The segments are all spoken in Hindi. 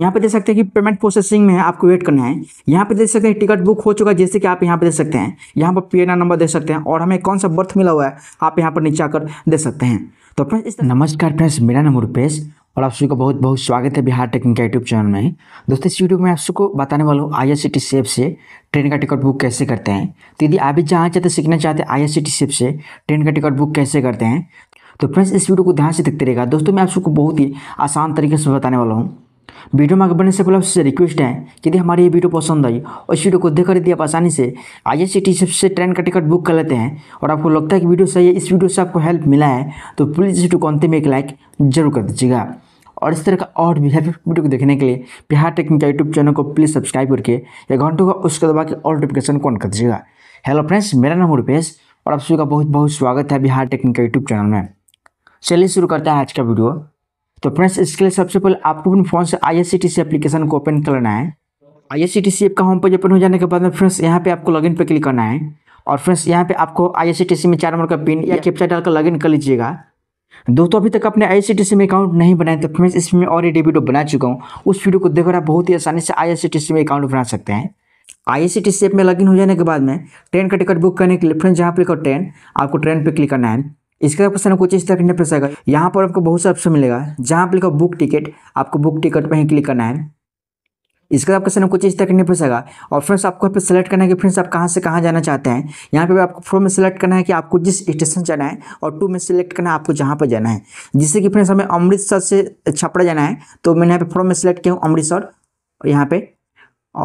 यहाँ पे देख सकते हैं कि पेमेंट प्रोसेसिंग में आपको वेट करना है यहाँ पे देख सकते हैं टिकट बुक हो चुका है जैसे कि आप यहाँ पे देख सकते हैं यहाँ पर पी नंबर दे सकते हैं और हमें कौन सा बर्थ मिला हुआ है आप यहाँ पर नीचे आकर दे सकते हैं तो फ्रेंड्स इस नमस्कार फ्रेंड्स मेरा नाम रूपेश और आप सभी को बहुत बहुत स्वागत है बिहार टेक्निक यूट्यूब चैनल में दोस्तों इस वीडियो में आप सबको बताने वाला हूँ आई आर सी टी सेफ से ट्रेन का टिकट बुक कैसे करते हैं तो यदि आप भी जहाँ चाहते सीखना चाहते हैं आई आर सी टी सेफ से ट्रेन का टिकट बुक कैसे करते हैं तो फ्रेंड्स इस वीडियो को ध्यान से देखते रहेगा दोस्तों मैं आप सबको बहुत ही आसान तरीके से बताने वाला हूँ वीडियो में आगे बढ़ने से पहले आपसे रिक्वेस्ट है यदि हमारी ये वीडियो पसंद आई और इस वीडियो को देख यदि आप आसानी से आई एस से ट्रेन का टिकट बुक कर लेते हैं और आपको लगता है कि वीडियो सही है इस वीडियो से आपको हेल्प मिला है तो प्लीज़ इस वीडियो को अंतिम में एक लाइक जरूर कर दीजिएगा और इस तरह का और भी हेल्प वीडियो को देखने के लिए बिहार टेक्निक का यूट्यूब चैनल को प्लीज़ सब्सक्राइब करके या घंटों का उसके दबा के ऑल नोटिफिकेशन को ऑन कर दीजिएगा हेलो फ्रेंड्स मेरा नाम रूपेश और आप सभी का बहुत बहुत स्वागत है बिहार टेक्निक का यूट्यूब चैनल में चलिए शुरू करते हैं आज का वीडियो तो फ्रेंड्स इसके लिए सबसे पहले आपको अपने फोन से आई एप्लीकेशन को ओपन करना है आई एप का होम पेज ओपन हो जाने के बाद में फ्रेंड्स यहाँ पे आपको लॉगिन पे क्लिक करना है और फ्रेंड्स यहाँ पे आपको आई में चार नंबर का पिन या कैप्चा डालकर लॉगिन कर लीजिएगा दोस्तों अभी तक अपने आई में अकाउंट नहीं बनाए तो फ्रेंड्स इसमें मैं ऑलरेडी वीडियो बना चुका हूँ उस वीडियो को देखकर आप बहुत ही आसानी से आई में अकाउंट बना सकते हैं आई सी एप में लॉगिन हो जाने के बाद में ट्रेन का टिकट बुक करने के लिए फ्रेंड्स यहाँ पे लिखो ट्रेन आपको ट्रेन पर क्लिक करना है इसका क्वेश्चन कुछ इस तरह करने पर आएगा यहाँ पर आपको बहुत सारा ऑप्शन मिलेगा जहाँ पर लिखा बुक टिकट आपको बुक टिकट पर ही क्लिक करना है इसका बाद क्वेश्चन कुछ इस तरह करने आएगा और फ्रेंड्स आपको यहाँ पर सेलेक्ट करना है कि फ्रेंड्स आप कहाँ से कहाँ जाना चाहते हैं यहाँ पर आपको फोर में सेलेक्ट करना है कि आपको जिस स्टेशन जाना है और टू में सेलेक्ट करना है आपको जहाँ पर जाना है जिससे कि फ्रेंड्स हमें अमृतसर से छपड़ा जाना है तो मैंने यहाँ पर फोर में सेलेक्ट किया हूँ अमृतसर यहाँ पर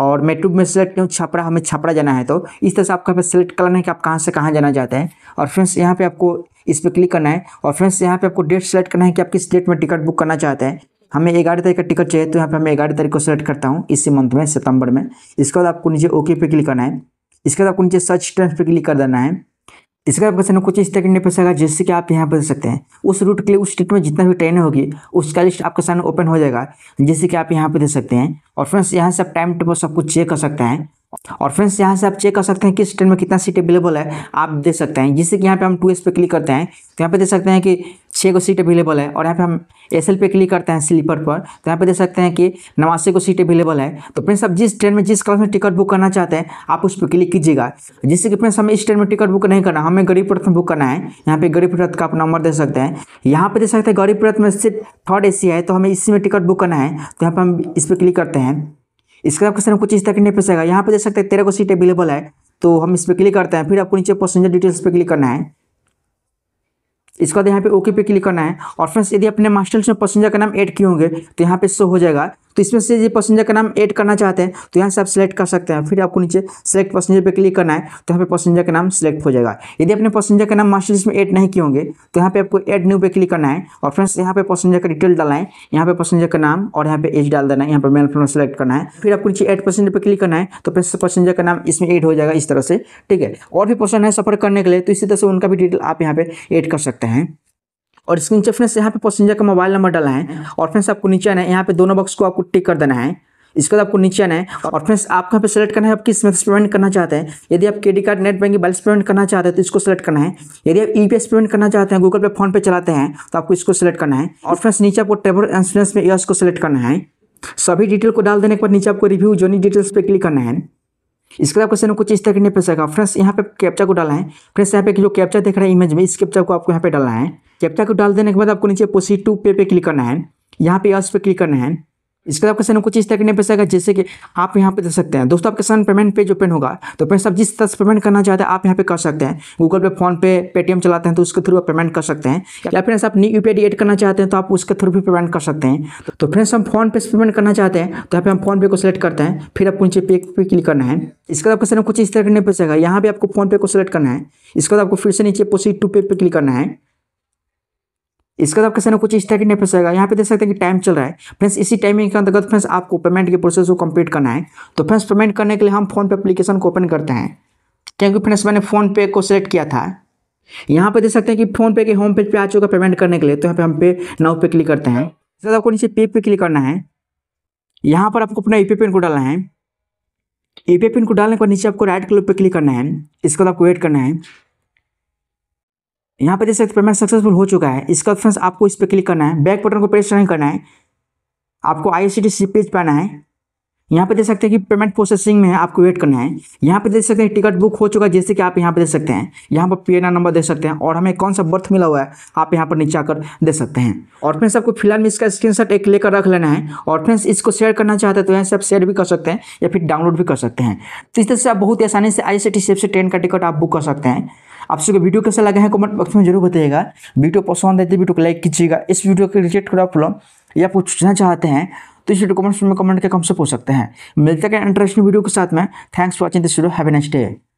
और मैं टू में सेलेक्ट क्यों हूँ छपरा हमें छपरा जाना है तो इस तरह से आपको यहाँ पर सेलेक्ट करना है कि आप कहाँ से कहाँ जाना चाहते हैं और फ्रेंड्स यहाँ पे आपको इस पर क्लिक करना है और फ्रेंड्स यहाँ पे आपको डेट सेलेक्ट करना है कि आप किस डेट में टिकट बुक करना चाहते हैं हमें ग्यारह तारीख का टिकट चाहिए तो यहाँ पे मैं ग्यारह तारीख को सेलेक्ट करता हूँ इसी मंथ में सितंबर में इसके बाद आपको नीचे ओके पे क्लिक करना है इसके बाद आपको नीचे सर्च टर्म्स पे क्लिक कर देना है इसके बाद बस कुछ इस टिकट पैसा होगा जिससे कि आप यहाँ पर सकते हैं उस रूट के लिए उस स्टेट में जितना भी ट्रेन होगी उसका लिस्ट आपके सामने ओपन हो जाएगा जिससे कि आप यहाँ पर दे सकते हैं और फ्रेंड्स यहाँ से आप टाइम टेबल सब कुछ चेक कर सकते हैं और फ्रेंड्स यहाँ से आप चेक कर सकते हैं किस ट्रेन में कितना सीट अवेलेबल है आप दे सकते हैं जिससे कि यहाँ पे हम टू एस पे क्लिक करते हैं तो यहाँ पे दे सकते हैं कि छः को सीट अवेलेबल है और यहाँ पे हम एस एल पे क्लिक करते हैं स्लीपर पर तो यहाँ पे दे सकते हैं कि नवासी को सीट अवेलेबल है तो फ्रेंड्स आप जिस ट्रेन में जिस क्लास में टिकट बुक करना चाहते हैं आप उस पर क्लिक कीजिएगा जिससे कि फ्रेंड्स हमें इस ट्रेन में टिकट बुक नहीं करना हमें गरीब में बुक करना है यहाँ पे गरीब रथ का आप नंबर दे सकते हैं यहाँ पे दे सकते हैं गरीब रथ में सिर्फ थर्ड ए है तो हमें इसी में टिकट बुक करना है तो यहाँ पर हम इस पर क्लिक करते हैं इसके बाद क्वेश्चन कुछ इस तरह करने पर यहाँ पर देख सकते हैं तेरह को सीट अवेलेबल है तो हम इस पर क्लिक करते हैं फिर आपको नीचे पैसेंजर डिटेल्स पर क्लिक करना है इसके बाद यहाँ पे ओके पे क्लिक करना है और फ्रेंड्स यदि अपने मास्टर्स में पैसेंजर का नाम ऐड किए होंगे तो यहाँ पे शो हो जाएगा तो इसमें से ये पैसेंजर का नाम ऐड करना चाहते हैं तो यहाँ से आप सेलेक्ट कर सकते हैं फिर आपको नीचे सेलेक्ट पैसेंजर पे क्लिक करना है तो यहाँ पे पैसेंजर का नाम सेलेक्ट हो जाएगा यदि अपने पैसेंजर का नाम मास्टर लिस्ट में ऐड नहीं किए होंगे तो यहाँ पे आपको ऐड न्यू पे क्लिक करना है और फ्रेंड्स यहाँ पे पैसेंजर का डिटेल डालना है यहाँ पे पैसेंजर का नाम और यहाँ पे एज डाल देना है यहाँ पर मेल फ्रेंड सेलेक्ट करना है फिर आपको नीचे एड पैसेंजर पर क्लिक करना है तो पैसेंजर का नाम इसमें ऐड हो जाएगा इस तरह से ठीक है और भी पसंद है सफर करने के लिए तो इसी तरह से उनका भी डिटेल आप यहाँ पे ऐड कर सकते हैं और स्क्रीन से फ्रेंड्स यहाँ पे पैसेंजर का मोबाइल नंबर डाला है और फ्रेंड्स आपको नीचे आना है यहाँ पे दोनों बॉक्स को आपको टिक कर देना है इसके बाद आपको नीचे आना है और फ्रेंड्स आपको यहाँ पे सेलेक्ट करना है आप किस मेथड पेमेंट करना चाहते हैं यदि आप credit card net banking balance payment करना चाहते हैं तो इसको सेलेक्ट करना है यदि आप ई e पेमेंट करना चाहते हैं गूगल पे फोन पे चलाते हैं तो आपको इसको सेलेक्ट करना है और फ्रेंड्स नीचे आपको ट्रेवल इंश्योरेंस में यस e को सेलेक्ट करना है सभी डिटेल को डाल देने के बाद नीचे आपको रिव्यू जोनी डिटेल्स पर क्लिक करना है इसके बाद क्वेश्चन कुछ इस तरह करने पर सका फ्रेंड्स यहाँ पे कैप्चा को डाला है फ्रेंड्स यहाँ पे जो कैप्चा देख रहा है इमेज में इस कैप्चा को आपको यहाँ पे डालना है कैप्चा को डाल देने के बाद आपको नीचे पोसी टू पे पे क्लिक करना है यहाँ पे एस पे क्लिक करना है इसके बाद क्वेश्चन कुछ इस तरह के पैसा आएगा जैसे कि आप यहाँ पे दे सकते हैं दोस्तों आपके सामने पेमेंट पेज ओपन होगा तो फ्रेंड्स आप जिस तरह से पेमेंट करना चाहते हैं आप यहाँ पे कर सकते हैं गूगल पे फोन पे पेटीएम चलाते हैं तो उसके थ्रू आप पेमेंट कर सकते हैं या फिर आप न्यू यू पी एड करना चाहते हैं तो आप उसके थ्रू भी पेमेंट कर सकते हैं तो फ्रेंड्स हम फोन पे से पेमेंट करना चाहते हैं तो यहाँ पे हम फोन पे को सिलेक्ट करते हैं फिर आपको नीचे पे पे क्लिक करना है इसके बाद क्वेश्चन कुछ इस तरह के पैसा आएगा यहाँ पे आपको फोन पे को सिलेक्ट करना है इसके बाद आपको फिर से नीचे प्रोसीड टू पे पे क्लिक करना है इसका तो आपके सामने कुछ इस तरह की नहीं आएगा यहाँ पे देख सकते हैं कि टाइम चल रहा है फ्रेंड्स इसी टाइमिंग के अंतर्गत फ्रेंड्स आपको पेमेंट के प्रोसेस को कंप्लीट करना है तो फ्रेंड्स पेमेंट करने के लिए हम फोन पे एप्लीकेशन को ओपन करते हैं क्योंकि फ्रेंड्स मैंने फोन पे को सिलेक्ट किया था यहाँ पे देख सकते हैं कि फोन पे के होम पेज पर आ चुका पेमेंट करने के लिए तो यहाँ पे हम पे नाउ पे क्लिक करते हैं इसके आपको नीचे पे पे क्लिक करना है यहाँ पर आपको अपना यू e पिन को डालना है यू e पिन को डालने के बाद नीचे आपको राइट क्लिक पे क्लिक करना है इसके बाद आपको वेट करना है यहाँ पे जैसे पेमेंट सक्सेसफुल हो चुका है इसका ऑप्शन आपको इस पर क्लिक करना है बैक बटन को प्रेस नहीं करना है आपको आई सी टी सी पेज पे आना है यहाँ पे देख सकते हैं कि पेमेंट प्रोसेसिंग में आपको वेट करना है यहाँ पे देख सकते हैं टिकट बुक हो चुका है जैसे कि आप यहाँ पे देख सकते हैं यहाँ पर पी नंबर देख सकते हैं और हमें कौन सा बर्थ मिला हुआ है आप यहाँ पर नीचे आकर दे सकते हैं और फ्रेंड्स आपको फिलहाल में इसका स्क्रीनशॉट एक लेकर रख लेना है और फ्रेंड्स इसको शेयर करना चाहते हैं तो यहाँ से आप शेयर भी कर सकते हैं या फिर डाउनलोड भी कर सकते हैं तो इस तरह से आप बहुत आसानी से आई सी टी से ट्रेन का टिकट आप बुक कर सकते हैं आप सबको वीडियो कैसा लगा है कमेंट बॉक्स में जरूर बताइएगा वीडियो पसंद आती है तो वीडियो को लाइक कीजिएगा इस वीडियो को रिलेटेड करो प्रॉब्लम या पूछना चाहते हैं तो इस वीडियो को में कमेंट के कम से पूछ सकते हैं मिलते हैं इंटरेस्टिंग वीडियो के साथ में thanks for watching this video have next day